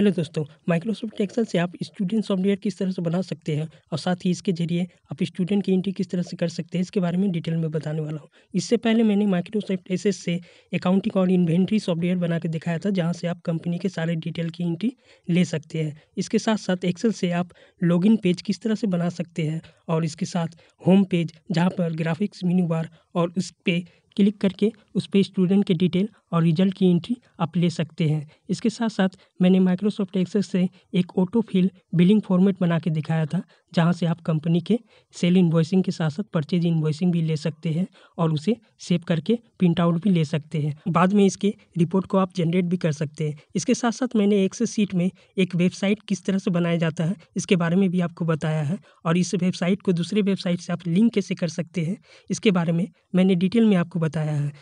hello दोस्तों Microsoft Excel से आप स्टूडेंट सॉफ्टवेयर किस तरह से बना सकते हैं और साथ ही इसके जरिए आप स्टूडेंट की एंट्री किस तरह से कर सकते हैं इसके बारे में डिटेल में बताने वाला हूँ इससे पहले मैंने माइक्रोसॉफ्ट एसेस से अकाउंटिंग और इन्वेंट्री सॉफ्टवेयर बना के दिखाया था जहाँ से आप कंपनी के सारे डिटेल की एंट्री ले सकते हैं इसके साथ साथ एक्सेल से आप लॉगिन पेज किस तरह से बना सकते हैं और इसके साथ होम पेज जहाँ पर ग्राफिक्स मीनू बार और उस पर क्लिक करके उस पर स्टूडेंट के डिटेल और रिजल्ट की एंट्री आप ले सकते हैं इसके साथ साथ मैंने माइक्रोसॉफ्ट एक्सेस से एक ऑटो फिल बिलिंग फॉर्मेट बना के दिखाया था जहाँ से आप कंपनी के सेल इन्वॉइसिंग के साथ साथ परचेज इन्वॉइसिंग भी ले सकते हैं और उसे सेव करके प्रिंट आउट भी ले सकते हैं बाद में इसके रिपोर्ट को आप जनरेट भी कर सकते हैं इसके साथ साथ मैंने एक से सीट में एक वेबसाइट किस तरह से बनाया जाता है इसके बारे में भी आपको बताया है और इस वेबसाइट को दूसरे वेबसाइट से आप लिंक कैसे कर सकते हैं इसके बारे में मैंने डिटेल में आपको बताया है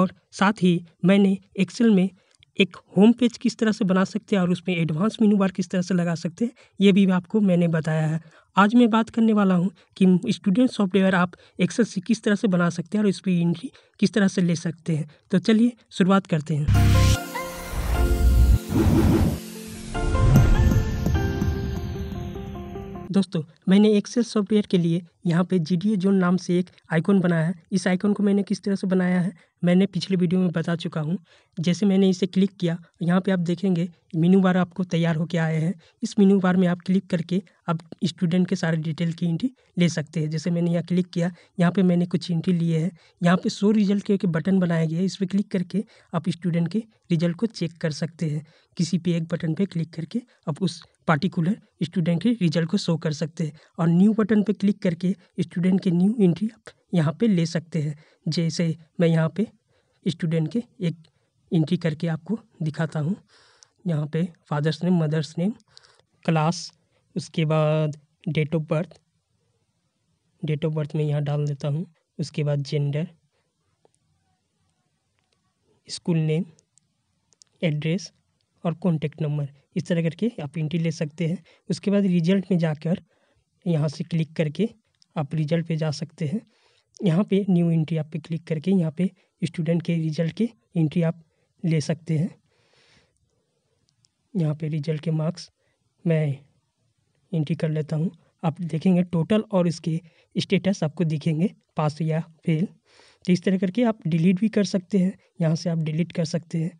और साथ ही मैंने एक्सेल में एक होम पेज किस तरह से बना सकते हैं और उसमें एडवांस मेनू बार किस तरह से लगा सकते हैं ये भी आपको मैंने बताया है आज मैं बात करने वाला हूँ कि स्टूडेंट सॉफ्टवेयर आप एक्सेल से किस तरह से बना सकते हैं और इसकी एंट्री किस तरह से ले सकते हैं तो चलिए शुरुआत करते हैं दोस्तों मैंने एक्सेल सॉफ्टवेयर के लिए यहाँ पे जी डी ए जोन नाम से एक आइकॉन बनाया है इस आइकॉन को मैंने किस तरह से बनाया है मैंने पिछले वीडियो में बता चुका हूँ जैसे मैंने इसे क्लिक किया यहाँ पे आप देखेंगे मीनू बार आपको तैयार होकर आए हैं इस मीनू बार में आप क्लिक करके आप स्टूडेंट के सारे डिटेल की इंट्री ले सकते हैं जैसे मैंने यहाँ क्लिक किया यहाँ पे मैंने कुछ इंट्री लिए हैं यहाँ पे शो रिजल्ट के बटन बनाया गया है इस पर क्लिक करके आप स्टूडेंट के रिजल्ट को चेक कर सकते हैं किसी पे एक बटन पे क्लिक करके आप उस पार्टिकुलर स्टूडेंट के रिजल्ट को शो कर सकते हैं और न्यू बटन पर क्लिक करके स्टूडेंट के न्यू एंट्री आप यहाँ पे ले सकते हैं जैसे मैं यहाँ पे स्टूडेंट के एक इंट्री करके आपको दिखाता हूँ यहाँ पे father's name mother's name class उसके बाद date of birth date of birth में यहाँ डाल देता हूँ उसके बाद जेंडर स्कूल नेम एड्रेस और कॉन्टेक्ट नंबर इस तरह करके आप इंट्री ले सकते हैं उसके बाद रिजल्ट में जाकर यहाँ से क्लिक करके आप रिजल्ट पे जा सकते हैं यहाँ पे न्यू एंट्री आप पे क्लिक करके यहाँ पे स्टूडेंट के रिजल्ट के एंट्री आप ले सकते हैं यहाँ पे रिजल्ट के मार्क्स मैं एंट्री कर लेता हूँ आप देखेंगे टोटल और इसके स्टेटस आपको दिखेंगे पास या फेल तो इस तरह करके आप डिलीट भी कर सकते हैं यहाँ से आप डिलीट कर सकते हैं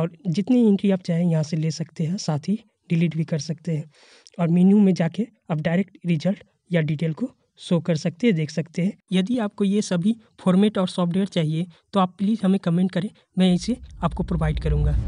और जितनी एंट्री आप चाहें यहाँ से ले सकते हैं साथ ही डिलीट भी कर सकते हैं और मेन्यू में जाके आप डायरेक्ट रिजल्ट या डिटेल को शो कर सकते हैं देख सकते हैं यदि आपको ये सभी फॉर्मेट और सॉफ्टवेयर चाहिए तो आप प्लीज़ हमें कमेंट करें मैं इसे आपको प्रोवाइड करूंगा